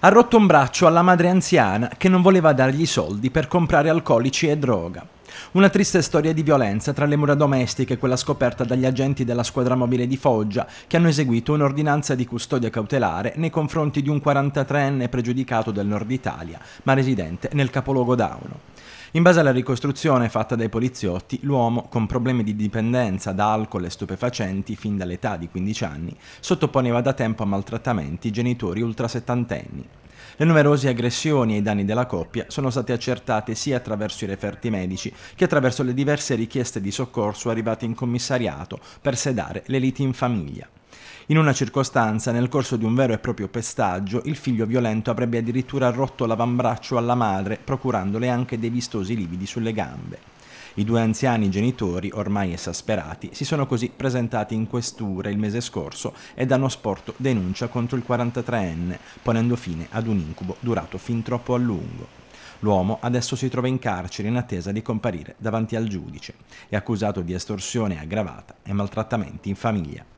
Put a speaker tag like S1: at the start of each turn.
S1: Ha rotto un braccio alla madre anziana che non voleva dargli soldi per comprare alcolici e droga. Una triste storia di violenza tra le mura domestiche, e quella scoperta dagli agenti della squadra mobile di Foggia, che hanno eseguito un'ordinanza di custodia cautelare nei confronti di un 43enne pregiudicato del nord Italia, ma residente nel capoluogo Dauno. In base alla ricostruzione fatta dai poliziotti, l'uomo, con problemi di dipendenza da alcol e stupefacenti fin dall'età di 15 anni, sottoponeva da tempo a maltrattamenti i genitori ultrasettantenni. Le numerose aggressioni e i danni della coppia sono state accertate sia attraverso i referti medici che attraverso le diverse richieste di soccorso arrivate in commissariato per sedare le liti in famiglia. In una circostanza, nel corso di un vero e proprio pestaggio, il figlio violento avrebbe addirittura rotto l'avambraccio alla madre, procurandole anche dei vistosi lividi sulle gambe. I due anziani genitori, ormai esasperati, si sono così presentati in questura il mese scorso e danno sporto denuncia contro il 43enne, ponendo fine ad un incubo durato fin troppo a lungo. L'uomo adesso si trova in carcere in attesa di comparire davanti al giudice. È accusato di estorsione aggravata e maltrattamenti in famiglia.